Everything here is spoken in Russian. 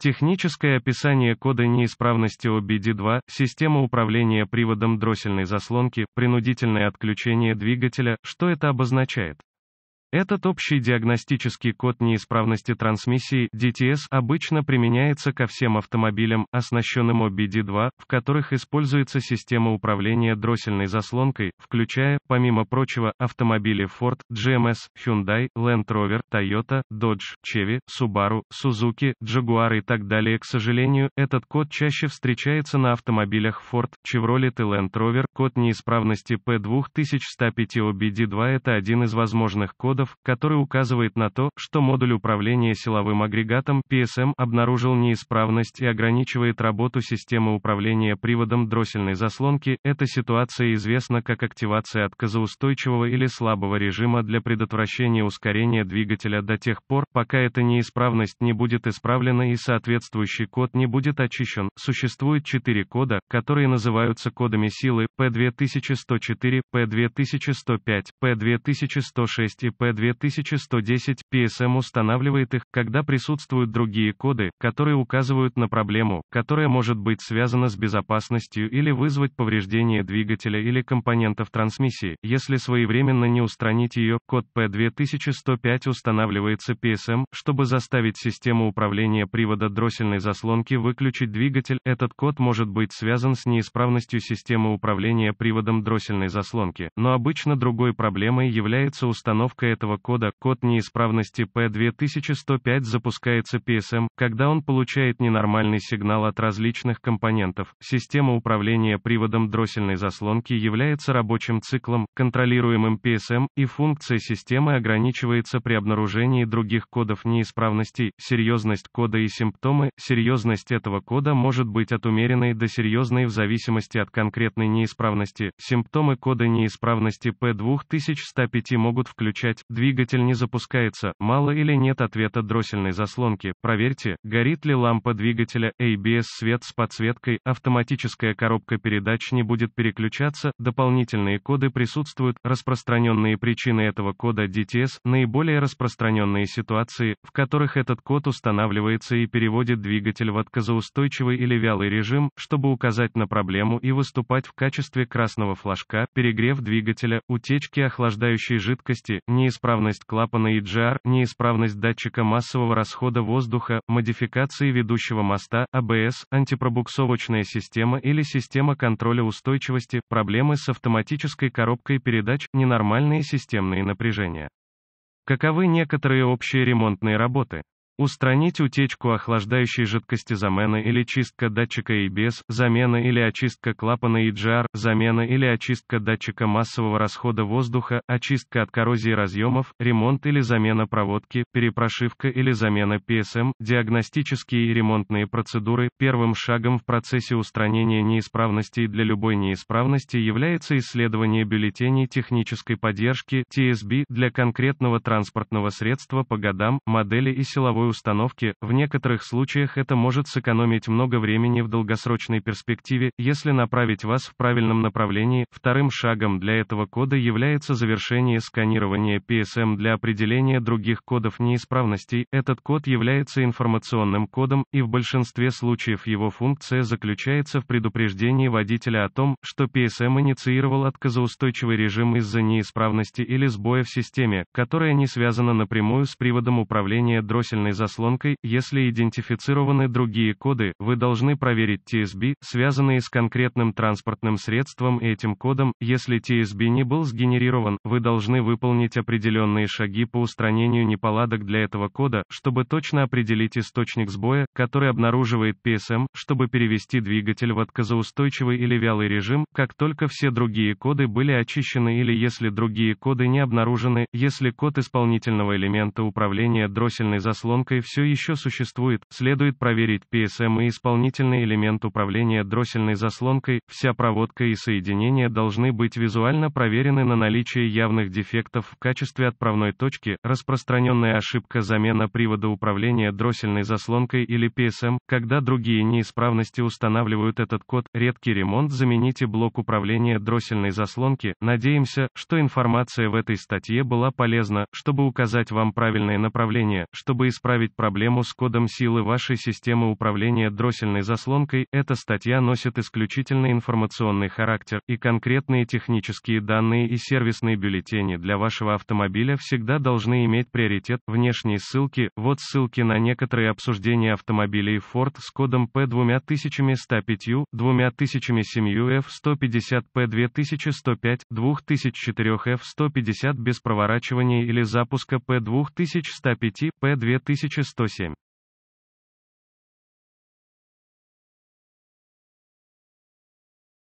Техническое описание кода неисправности OBD2, система управления приводом дроссельной заслонки, принудительное отключение двигателя, что это обозначает? Этот общий диагностический код неисправности трансмиссии DTS обычно применяется ко всем автомобилям, оснащенным OBD2, в которых используется система управления дроссельной заслонкой, включая, помимо прочего, автомобили Ford, GMS, Hyundai, Land Rover, Toyota, Dodge, Chevy, Subaru, Suzuki, Jaguar и так далее. К сожалению, этот код чаще встречается на автомобилях Ford, Chevrolet и Land Rover. Код неисправности P2105 OBD2 это один из возможных кодов, выводов, который указывает на то, что модуль управления силовым агрегатом PSM обнаружил неисправность и ограничивает работу системы управления приводом дроссельной заслонки, эта ситуация известна как активация отказоустойчивого или слабого режима для предотвращения ускорения двигателя до тех пор, пока эта неисправность не будет исправлена и соответствующий код не будет очищен. Существует четыре кода, которые называются кодами силы P2104, P2105, P2106 и P2106. PHP-2110, PSM устанавливает их, когда присутствуют другие коды, которые указывают на проблему, которая может быть связана с безопасностью или вызвать повреждение двигателя или компонентов трансмиссии. Если своевременно не устранить ее, код P2105 устанавливается PSM, чтобы заставить систему управления привода дроссельной заслонки выключить двигатель. Этот код может быть связан с неисправностью системы управления приводом дроссельной заслонки, но обычно другой проблемой является установка этого кода, код неисправности P2105 запускается PSM, когда он получает ненормальный сигнал от различных компонентов. Система управления приводом дроссельной заслонки является рабочим циклом, контролируемым PSM, и функция системы ограничивается при обнаружении других кодов неисправностей. Серьезность кода и симптомы. Серьезность этого кода может быть от умеренной до серьезной в зависимости от конкретной неисправности. Симптомы кода неисправности P2105 могут включать двигатель не запускается, мало или нет ответа дроссельной заслонки, проверьте, горит ли лампа двигателя, ABS-свет с подсветкой, автоматическая коробка передач не будет переключаться, дополнительные коды присутствуют, распространенные причины этого кода DTS, наиболее распространенные ситуации, в которых этот код устанавливается и переводит двигатель в отказоустойчивый или вялый режим, чтобы указать на проблему и выступать в качестве красного флажка, перегрев двигателя, утечки охлаждающей жидкости, неисправности неисправность клапана EGR, неисправность датчика массового расхода воздуха, модификации ведущего моста, АБС, антипробуксовочная система или система контроля устойчивости, проблемы с автоматической коробкой передач, ненормальные системные напряжения. Каковы некоторые общие ремонтные работы? Устранить утечку охлаждающей жидкости замена или чистка датчика ABS, замена или очистка клапана EGR, замена или очистка датчика массового расхода воздуха, очистка от коррозии разъемов, ремонт или замена проводки, перепрошивка или замена PSM, диагностические и ремонтные процедуры. Первым шагом в процессе устранения неисправностей для любой неисправности является исследование бюллетеней технической поддержки TSB для конкретного транспортного средства по годам, модели и силовой такой установки, в некоторых случаях это может сэкономить много времени в долгосрочной перспективе, если направить вас в правильном направлении. Вторым шагом для этого кода является завершение сканирования PSM для определения других кодов неисправностей. Этот код является информационным кодом, и в большинстве случаев его функция заключается в предупреждении водителя о том, что PSM инициировал отказоустойчивый режим из-за неисправности или сбоя в системе, которая не связана напрямую с приводом управления дроссельной заслонкой, если идентифицированы другие коды, вы должны проверить TSB, связанные с конкретным транспортным средством и этим кодом, если TSB не был сгенерирован, вы должны выполнить определенные шаги по устранению неполадок для этого кода, чтобы точно определить источник сбоя, который обнаруживает PSM, чтобы перевести двигатель в отказоустойчивый или вялый режим, как только все другие коды были очищены или если другие коды не обнаружены, если код исполнительного элемента управления дроссельной заслонкой поломкой все еще существует, следует проверить PSM и исполнительный элемент управления дроссельной заслонкой, вся проводка и соединения должны быть визуально проверены на наличие явных дефектов в качестве отправной точки, распространенная ошибка замена привода управления дроссельной заслонкой или PSM, когда другие неисправности устанавливают этот код, редкий ремонт замените блок управления дроссельной заслонки, надеемся, что информация в этой статье была полезна, чтобы указать вам правильное направление, чтобы исправить исправить проблему с кодом силы вашей системы управления дроссельной заслонкой, эта статья носит исключительно информационный характер, и конкретные технические данные и сервисные бюллетени для вашего автомобиля всегда должны иметь приоритет. Внешние ссылки, вот ссылки на некоторые обсуждения автомобилей Ford с кодом P2105, 2007 F150 P2105, 2004 F150 без проворачивания или запуска P2105, P2000 1107